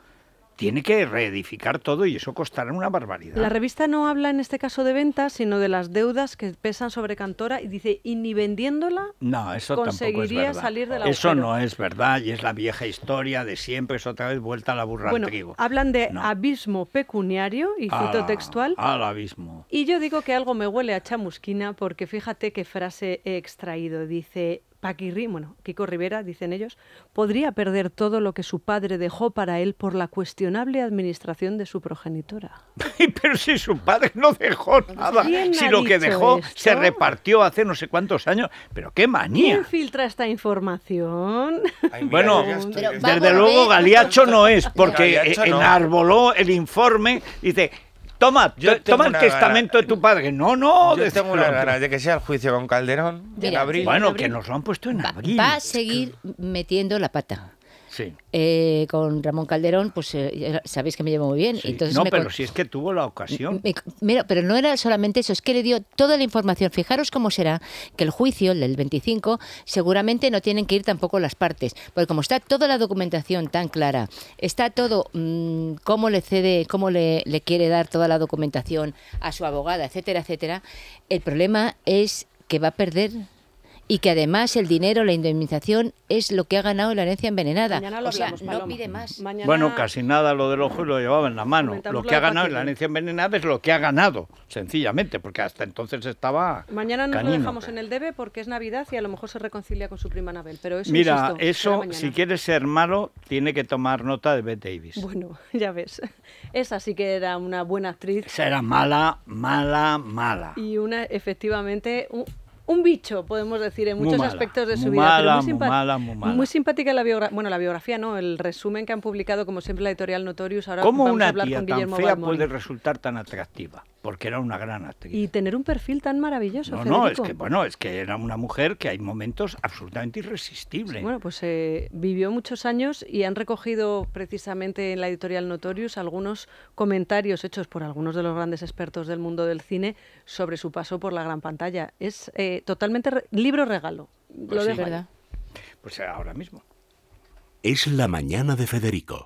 tiene que reedificar todo y eso costará una barbaridad. La revista no habla en este caso de ventas, sino de las deudas que pesan sobre Cantora y dice, y ni vendiéndola no, conseguiría salir de la Eso no es verdad y es la vieja historia de siempre, es otra vez vuelta a la burra bueno, Hablan de abismo pecuniario y cito ah, textual. Al abismo. Y yo digo que algo me huele a chamusquina porque fíjate qué frase he extraído. Dice, Paquirri, bueno, Kiko Rivera, dicen ellos, podría perder todo lo que su padre dejó para él por la cuestionable administración de su progenitora. Pero si su padre no dejó nada, si lo que dejó se repartió hace no sé cuántos años, pero qué manía. ¿Quién filtra esta información? bueno, desde luego Galiacho no es, porque enarboló el informe, dice, Toma, toma el testamento de tu padre. No, no. Yo tengo este de que sea el juicio con Calderón abril. Bueno, que nos lo han puesto en abril. Va a seguir metiendo la pata. Eh, con Ramón Calderón, pues eh, sabéis que me llevo muy bien. Entonces no, pero si es que tuvo la ocasión. pero no era solamente eso, es que le dio toda la información. Fijaros cómo será que el juicio, el del 25, seguramente no tienen que ir tampoco las partes, porque como está toda la documentación tan clara, está todo mm, cómo le cede, cómo le, le quiere dar toda la documentación a su abogada, etcétera, etcétera, el problema es que va a perder y que además el dinero, la indemnización, es lo que ha ganado la herencia envenenada. no pide más. Bueno, casi nada lo del ojo lo llevaba en la mano. lo que ha ganado la herencia envenenada es lo que ha ganado, sencillamente, porque hasta entonces estaba. Mañana no lo dejamos en el debe porque es Navidad y a lo mejor se reconcilia con su prima Nabel Pero eso, Mira, eso, si quieres ser malo, tiene que tomar nota de Bette Davis. Bueno, ya ves. Esa sí que era una buena actriz. Esa era mala, mala, mala. Y una, efectivamente, un bicho, podemos decir, en muchos aspectos de su vida. pero muy, muy, simpática la biografía, la biografía no, el resumen que han publicado, como siempre, la editorial Notorious. Ahora ¿Cómo una tía con Guillermo tan fea puede resultar tan atractiva? porque era una gran actriz. Y tener un perfil tan maravilloso. No, Federico. no, es que, bueno, es que era una mujer que hay momentos absolutamente irresistibles. bueno, pues eh, vivió muchos años y han recogido precisamente en la editorial Notorious algunos comentarios hechos por algunos de los grandes expertos del mundo del cine sobre su paso por la gran pantalla. Es eh, totalmente libro regalo. Pues lo de verdad. Pues ahora mismo. Es la mañana de Federico